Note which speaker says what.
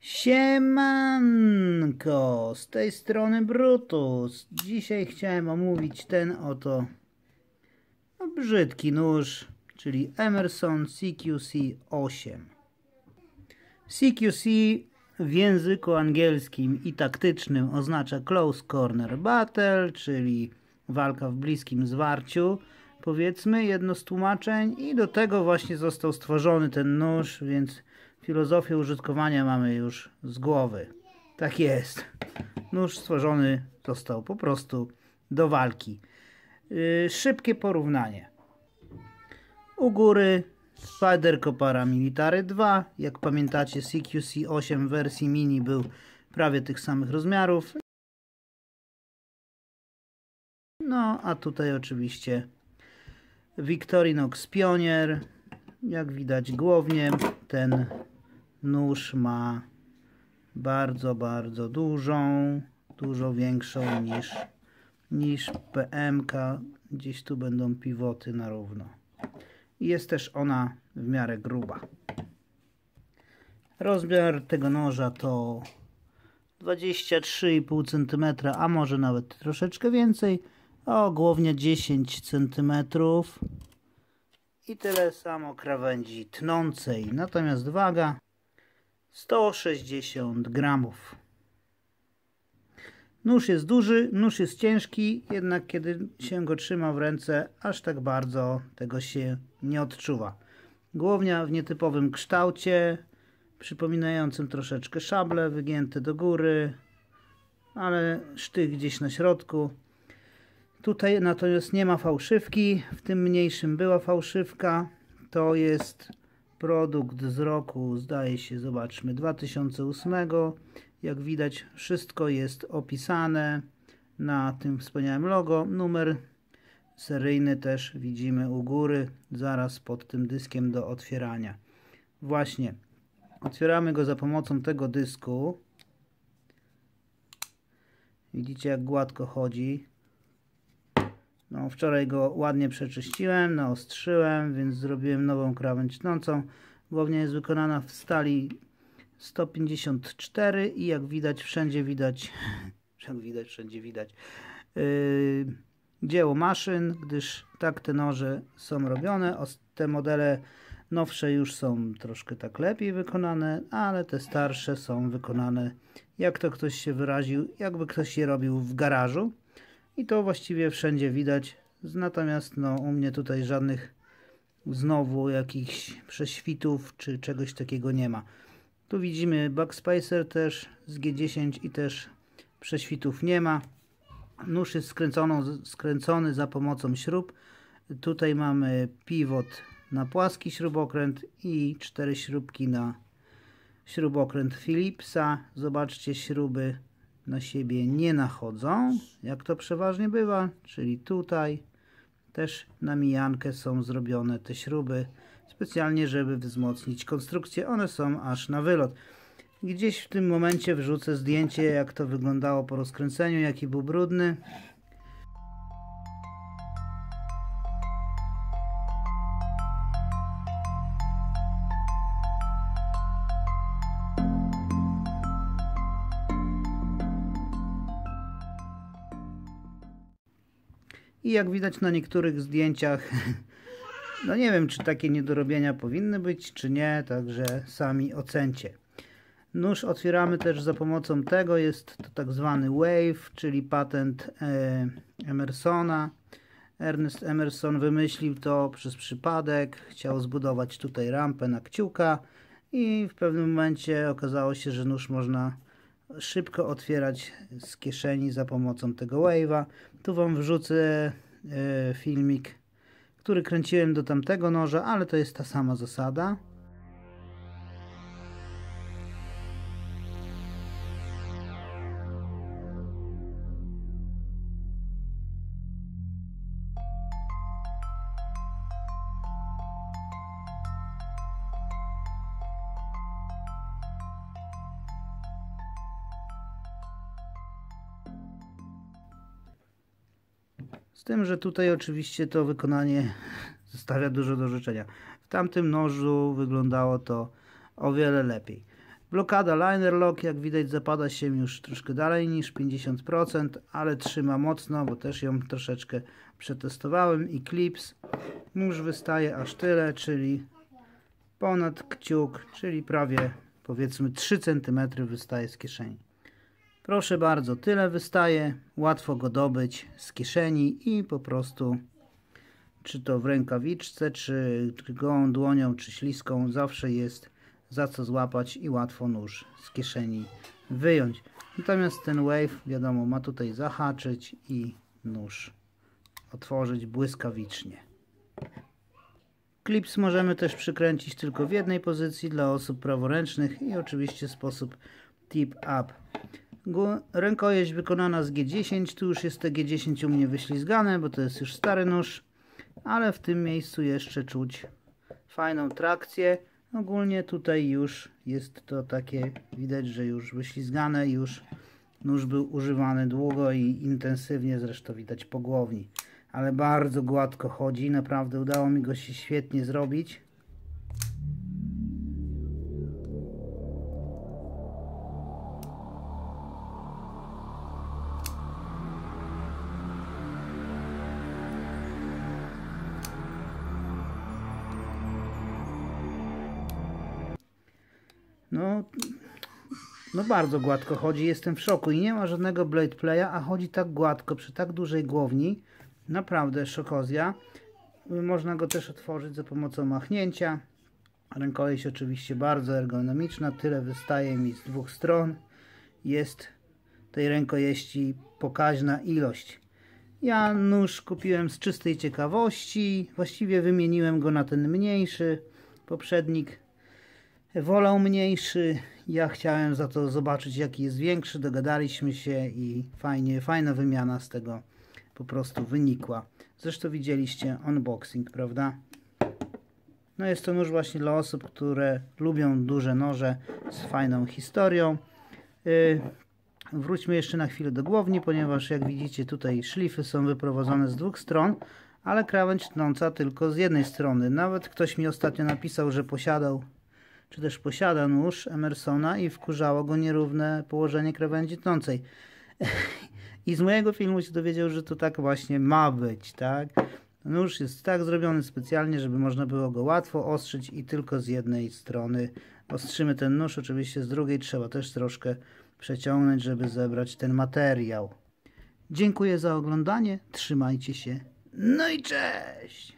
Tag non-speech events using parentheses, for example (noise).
Speaker 1: Siemanko, z tej strony Brutus. Dzisiaj chciałem omówić ten oto no, brzydki nóż, czyli Emerson CQC8. CQC w języku angielskim i taktycznym oznacza Close Corner Battle, czyli walka w bliskim zwarciu, powiedzmy jedno z tłumaczeń i do tego właśnie został stworzony ten nóż, więc Filozofię użytkowania mamy już z głowy. Tak jest. Nóż stworzony został po prostu do walki. Yy, szybkie porównanie. U góry Spider Copara Military 2. Jak pamiętacie CQC8 wersji mini był prawie tych samych rozmiarów. No a tutaj oczywiście Victorinox Pionier. Jak widać głównie ten nóż ma bardzo, bardzo dużą, dużo większą niż, niż PMK. Gdzieś tu będą piwoty na równo. Jest też ona w miarę gruba. Rozmiar tego noża to 23,5 cm, a może nawet troszeczkę więcej, o głównie 10 cm i tyle samo krawędzi tnącej. Natomiast waga 160 gramów. Nóż jest duży, nóż jest ciężki, jednak kiedy się go trzyma w ręce, aż tak bardzo tego się nie odczuwa. Głownia w nietypowym kształcie, przypominającym troszeczkę szable, wygięte do góry, ale sztyk gdzieś na środku. Tutaj natomiast nie ma fałszywki, w tym mniejszym była fałszywka. To jest Produkt z roku, zdaje się, zobaczmy, 2008. Jak widać, wszystko jest opisane na tym wspaniałym logo. Numer seryjny też widzimy u góry, zaraz pod tym dyskiem do otwierania. Właśnie, otwieramy go za pomocą tego dysku. Widzicie jak gładko chodzi. No, wczoraj go ładnie przeczyściłem, naostrzyłem, więc zrobiłem nową krawędź tnącą. Głownia jest wykonana w stali 154 i jak widać wszędzie widać, (laughs) jak widać wszędzie widać, yy, dzieło maszyn, gdyż tak te noże są robione. Te modele nowsze już są troszkę tak lepiej wykonane, ale te starsze są wykonane, jak to ktoś się wyraził, jakby ktoś je robił w garażu. I to właściwie wszędzie widać. Natomiast no, u mnie tutaj żadnych znowu jakichś prześwitów czy czegoś takiego nie ma. Tu widzimy backspacer też z G10 i też prześwitów nie ma. Nóż jest skręcono, skręcony za pomocą śrub. Tutaj mamy pivot na płaski śrubokręt i cztery śrubki na śrubokręt Philipsa. Zobaczcie śruby na siebie nie nachodzą, jak to przeważnie bywa, czyli tutaj też na mijankę są zrobione te śruby specjalnie, żeby wzmocnić konstrukcję. One są aż na wylot. Gdzieś w tym momencie wrzucę zdjęcie, jak to wyglądało po rozkręceniu, jaki był brudny. I jak widać na niektórych zdjęciach, (laughs) no nie wiem, czy takie niedorobienia powinny być, czy nie, także sami ocencie. Nóż otwieramy też za pomocą tego, jest to tak zwany WAVE, czyli patent e, Emersona. Ernest Emerson wymyślił to przez przypadek, chciał zbudować tutaj rampę na kciuka i w pewnym momencie okazało się, że nóż można szybko otwierać z kieszeni za pomocą tego wave'a. Tu Wam wrzucę e, filmik, który kręciłem do tamtego noża, ale to jest ta sama zasada. Z tym, że tutaj oczywiście to wykonanie (laughs) zostawia dużo do życzenia. W tamtym nożu wyglądało to o wiele lepiej. Blokada liner lock jak widać zapada się już troszkę dalej niż 50%, ale trzyma mocno, bo też ją troszeczkę przetestowałem i klips nóż wystaje aż tyle, czyli ponad kciuk, czyli prawie powiedzmy 3 cm wystaje z kieszeni. Proszę bardzo, tyle wystaje, łatwo go dobyć z kieszeni i po prostu czy to w rękawiczce, czy gołą dłonią, czy śliską, zawsze jest za co złapać i łatwo nóż z kieszeni wyjąć. Natomiast ten wave, wiadomo, ma tutaj zahaczyć i nóż otworzyć błyskawicznie. Klips możemy też przykręcić tylko w jednej pozycji dla osób praworęcznych i oczywiście sposób tip up. Rękojeść wykonana z G10, tu już jest te G10 u mnie wyślizgane, bo to jest już stary nóż, ale w tym miejscu jeszcze czuć fajną trakcję. Ogólnie tutaj już jest to takie, widać, że już wyślizgane, już nóż był używany długo i intensywnie, zresztą widać po głowni. Ale bardzo gładko chodzi, naprawdę udało mi go się świetnie zrobić. No, no bardzo gładko chodzi, jestem w szoku i nie ma żadnego blade playa, a chodzi tak gładko przy tak dużej głowni. Naprawdę szokozja. Można go też otworzyć za pomocą machnięcia. Rękojeść oczywiście bardzo ergonomiczna, tyle wystaje mi z dwóch stron. Jest tej rękojeści pokaźna ilość. Ja nóż kupiłem z czystej ciekawości, właściwie wymieniłem go na ten mniejszy poprzednik wolał mniejszy. Ja chciałem za to zobaczyć, jaki jest większy. Dogadaliśmy się i fajnie, fajna wymiana z tego po prostu wynikła. Zresztą widzieliście unboxing, prawda? No jest to nóż właśnie dla osób, które lubią duże noże z fajną historią. Y, wróćmy jeszcze na chwilę do głowni, ponieważ jak widzicie tutaj szlify są wyprowadzone z dwóch stron, ale krawędź tnąca tylko z jednej strony. Nawet ktoś mi ostatnio napisał, że posiadał czy też posiada nóż Emersona i wkurzało go nierówne położenie krawędzi tnącej. (laughs) I z mojego filmu się dowiedział, że to tak właśnie ma być, tak? Nóż jest tak zrobiony specjalnie, żeby można było go łatwo ostrzyć i tylko z jednej strony. Ostrzymy ten nóż, oczywiście z drugiej trzeba też troszkę przeciągnąć, żeby zebrać ten materiał. Dziękuję za oglądanie, trzymajcie się, no i cześć!